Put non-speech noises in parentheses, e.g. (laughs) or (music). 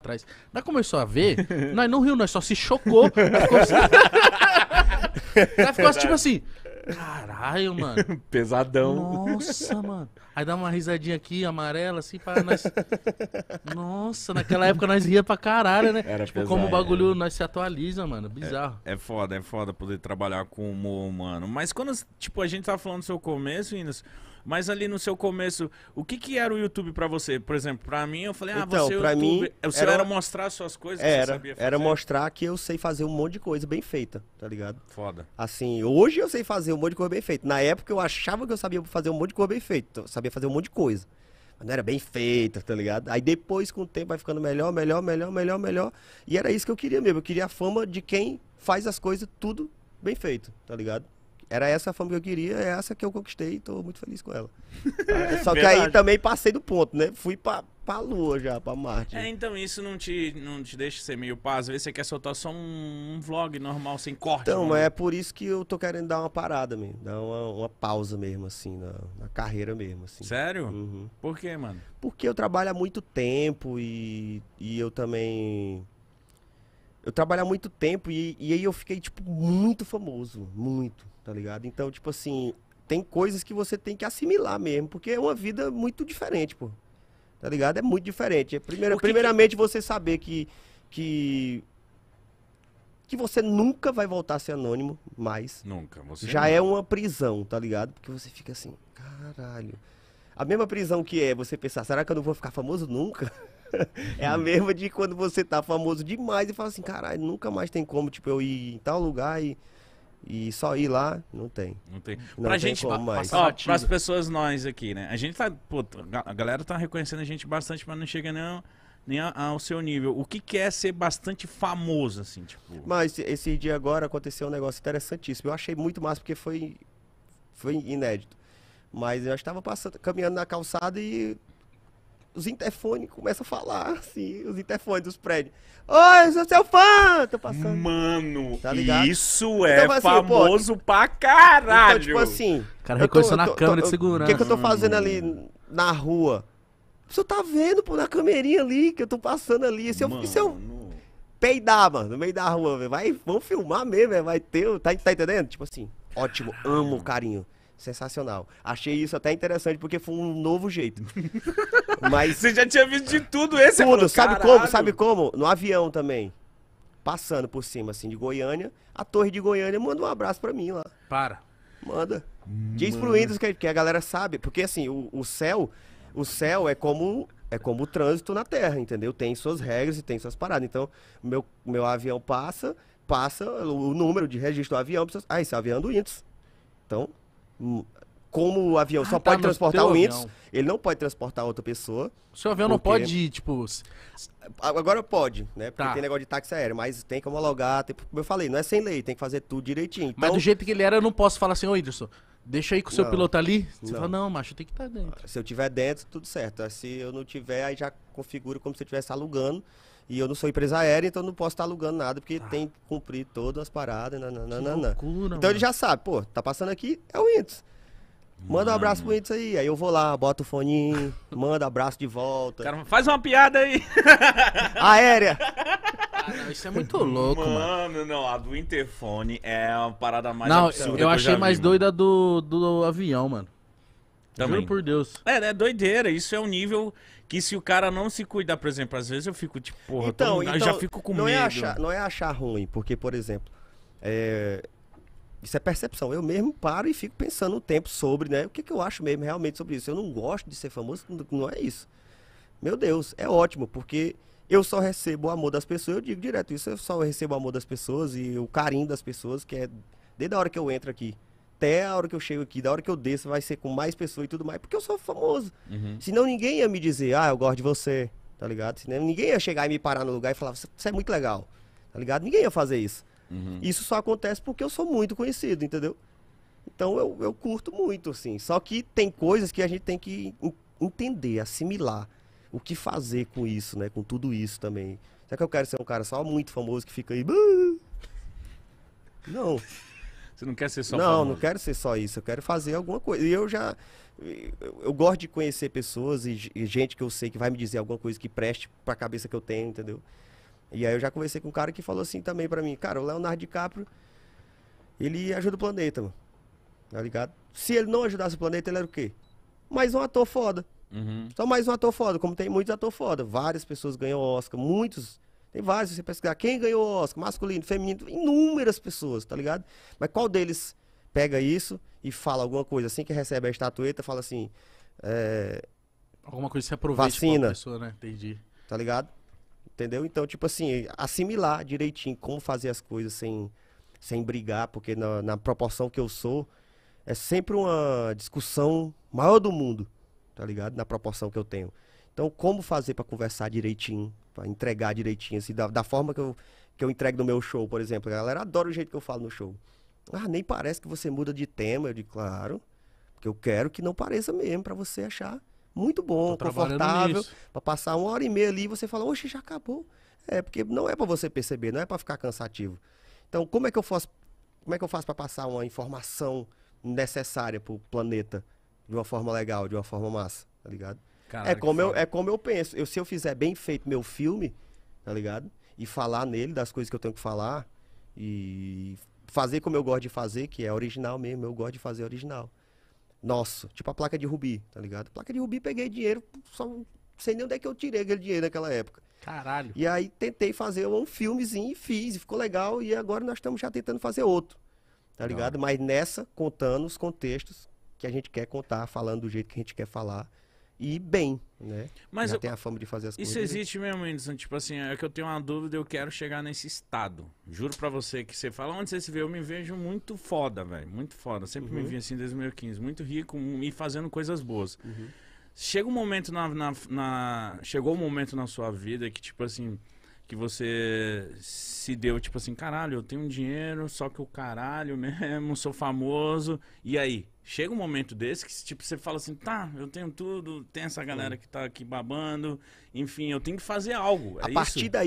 atrás. Nós começou a ver, (laughs) nós não riu, nós só se chocou. Ficou assim... (laughs) nós ficou assim, tipo assim. Caralho, mano. (laughs) Pesadão. Nossa, mano. Aí dá uma risadinha aqui, amarela, assim, para nós. Nossa, naquela época nós ria pra caralho, né? Era tipo, pesado, como o bagulho nós se atualiza, mano. É, Bizarro. É, é, foda, é foda poder trabalhar com humor, mano. Mas quando, tipo, a gente tá falando do seu começo, Inês, mas ali no seu começo, o que, que era o YouTube para você? Por exemplo, para mim, eu falei, ah, então, você é pra mim é, O seu era, era mostrar suas coisas era, você sabia fazer? Era mostrar que eu sei fazer um monte de coisa bem feita, tá ligado? Foda. Assim, hoje eu sei fazer um monte de coisa bem feita. Na época eu achava que eu sabia fazer um monte de coisa bem feita. Sabia fazer um monte de coisa. Mas não era bem feita, tá ligado? Aí depois, com o tempo, vai ficando melhor, melhor, melhor, melhor, melhor. E era isso que eu queria mesmo. Eu queria a fama de quem faz as coisas tudo bem feito, tá ligado? era essa a fama que eu queria, é essa que eu conquistei e tô muito feliz com ela. (laughs) É só que aí também passei do ponto, né? Fui pra, pra lua já, pra Marte. É, então isso não te, não te deixa ser meio paz Às vezes você quer soltar só um, um vlog normal, sem corte. Então, mas né? é por isso que eu tô querendo dar uma parada mesmo. Dar uma, uma pausa mesmo, assim, na, na carreira mesmo, assim. Sério? Uhum. Por quê, mano? Porque eu trabalho há muito tempo e, e eu também eu trabalhar muito tempo e, e aí eu fiquei, tipo, muito famoso. Muito, tá ligado? Então, tipo assim, tem coisas que você tem que assimilar mesmo, porque é uma vida muito diferente, pô. Tá ligado? É muito diferente. É primeira, que primeiramente, que... você saber que, que. que você nunca vai voltar a ser anônimo mais. Nunca. Você já é nunca. é uma prisão, tá ligado? Porque você fica assim, caralho. A mesma prisão que é você pensar, será que eu não vou ficar famoso nunca? (laughs) é a mesma de quando você tá famoso demais e fala assim, caralho, nunca mais tem como, tipo, eu ir em tal lugar e. E só ir lá, não tem. Não tem. Não pra tem gente, como mais. Ó, pras pessoas nós aqui, né? A gente tá, pô, a galera tá reconhecendo a gente bastante, mas não chega nem, nem ao seu nível. O que que é ser bastante famoso, assim, tipo? Mas esse dia agora aconteceu um negócio interessantíssimo. Eu achei muito massa, porque foi, foi inédito. Mas eu estava passando, caminhando na calçada e os interfones começam a falar, assim, os interfones dos prédios. Oi, eu sou seu fã! Tô passando. Mano, tá isso então, é assim, famoso pô, pra caralho! Então, tipo assim... O cara reconheceu na câmera de segurança. O que, que eu tô fazendo ali na rua? Você tá vendo, pô, na camerinha ali, que eu tô passando ali. se eu, se eu peidar, mano, no meio da rua, véio, vai, vão filmar mesmo, véio, vai ter, tá, tá entendendo? Tipo assim, ótimo, amo o carinho sensacional. Achei isso até interessante porque foi um novo jeito. (laughs) Mas você já tinha visto de tudo esse Tudo, falou, sabe como? Sabe como? No avião também. Passando por cima assim de Goiânia, a Torre de Goiânia manda um abraço para mim lá. Para. Manda. Mano. Hum. Diz pro Windows que, que, a galera sabe, porque assim, o, o céu, o céu é como é como o trânsito na Terra, entendeu? Tem suas regras e tem suas paradas. Então, meu meu avião passa, passa o número de registro do avião, aí ah, esse é avião do Windows. Então, Hum, como o avião ah, só tá, pode transportar o Windows, ele não pode transportar outra pessoa. O seu avião porque... não pode ir, tipo. Agora pode, né? Porque tá. tem negócio de táxi aéreo, mas tem que homologar, tem... como eu falei, não é sem lei, tem que fazer tudo direitinho. Então... Mas do então jeito que ele era, eu não posso falar assim, ô Whindersson, deixa aí com o seu não, piloto ali. Você não. fala, não, macho, tem que estar tá dentro. Ah, se eu tiver dentro, tudo certo. Se eu não tiver, aí já configuro como se eu estivesse alugando. E eu não sou empresa aérea, então não posso estar tá alugando nada, porque tá. tem que cumprir todas as paradas. Nananana. Loucura, então ele já sabe, pô, tá passando aqui, é o Windows. Manda um abraço pro Itz aí. Aí eu vou lá, boto o foninho, (laughs) manda abraço de volta. Cara, faz uma piada aí. (laughs) Aérea. Ah, não, isso é muito louco, mano. Mano, não, a do interfone é a parada mais não, absurda. eu achei mais doida do, do avião, mano. Também. Juro por Deus. É, é doideira. Isso é um nível que se o cara não se cuidar, por exemplo, às vezes eu fico tipo, porra, então, tô, então, já então, fico com não é medo. É achar, não é achar ruim, porque, por exemplo, é, isso é percepção. Eu mesmo paro e fico pensando o tempo sobre, né? O que, que eu acho mesmo realmente sobre isso. Eu não gosto de ser famoso, não é isso. Meu Deus, é ótimo, porque eu só recebo o amor das pessoas, eu digo direto isso, eu só recebo o amor das pessoas e o carinho das pessoas, que é desde a hora que eu entro aqui até a hora que eu chego aqui, da hora que eu desço, vai ser com mais pessoas e tudo mais, porque eu sou famoso. Uhum. Senão ninguém ia me dizer, ah, eu gosto de você, tá ligado? Senão ninguém ia chegar e me parar no lugar e falar, você é muito legal, tá ligado? Ninguém ia fazer isso. Uhum. Isso só acontece porque eu sou muito conhecido, entendeu? Então eu, eu curto muito, assim. Só que tem coisas que a gente tem que entender, assimilar. O que fazer com isso, né? Com tudo isso também. Será que eu quero ser um cara só muito famoso que fica aí. (laughs) Não. Você não quer ser só Não, famoso. não quero ser só isso. Eu quero fazer alguma coisa. E eu já. Eu, gosto de conhecer pessoas e, gente que eu sei que vai me dizer alguma coisa que preste para a cabeça que eu tenho, entendeu? E aí eu já conversei com um cara que falou assim também para mim: Cara, o Leonardo DiCaprio, ele ajuda o planeta, mano. Tá ligado? Se ele não ajudasse o planeta, ele era o quê? Mais um ator foda. Uhum. Só mais um ator foda, como tem muitos atores foda. Várias pessoas ganham Oscar, muitos tem vários, você pesquisar quem ganhou o Oscar, masculino, feminino, inúmeras pessoas, tá ligado? Mas qual deles pega isso e fala alguma coisa assim que recebe a estatueta, fala assim. É... Alguma coisa se aproveita vacina, pessoa, né? Entendi. Tá ligado? Entendeu? Então, tipo assim, assimilar direitinho como fazer as coisas sem, sem brigar, porque na, na proporção que eu sou, é sempre uma discussão maior do mundo, tá ligado? Na proporção que eu tenho. Então, como fazer para conversar direitinho, para entregar direitinho, assim, da, da forma que eu, que eu entrego no meu show, por exemplo. A galera adora o jeito que eu falo no show. Ah, nem parece que você muda de tema. Eu digo, claro, porque eu quero que não pareça mesmo, para você achar muito bom, confortável, para passar uma hora e meia ali e você fala, oxe, já acabou. É, porque não é para você perceber, não é para ficar cansativo. Então, como é que eu faço, como é que eu faço para passar uma informação necessária para o planeta de uma forma legal, de uma forma massa, tá ligado? é, como eu, é como eu penso. Eu, se eu fizer bem feito meu filme, tá ligado? E falar nele das coisas que eu tenho que falar e fazer como eu gosto de fazer, que é original mesmo, eu gosto de fazer original. Nossa, tipo a placa de Rubi, tá ligado? placa de Rubi peguei dinheiro, só não sei nem onde é que eu tirei aquele dinheiro naquela época. Caralho. E aí tentei fazer um filmezinho e fiz, e ficou legal, e agora nós estamos já tentando fazer outro. Tá ligado? Não. Mas nessa, contando os contextos que a gente quer contar, falando do jeito que a gente quer falar e bem, né? Mas Já eu, tem a fama de fazer as isso coisas. Isso existe direito. mesmo, Anderson. Tipo assim, é que eu tenho uma dúvida, eu quero chegar nesse estado. Juro para você que você fala, onde você se vê, eu me vejo muito foda, velho. Muito foda. Sempre uhum. me vi assim desde 2015. Muito rico hum, e fazendo coisas boas. Uhum. Chega um momento na, na, na, Chegou um momento na sua vida que, tipo assim. Que você se deu, tipo assim, caralho, eu tenho dinheiro, só que o caralho (laughs) mesmo, sou famoso. E aí? chega um momento desse que tipo você fala assim, tá, eu tenho tudo, tem essa galera que tá aqui babando, enfim, eu tenho que fazer algo. É a partir daí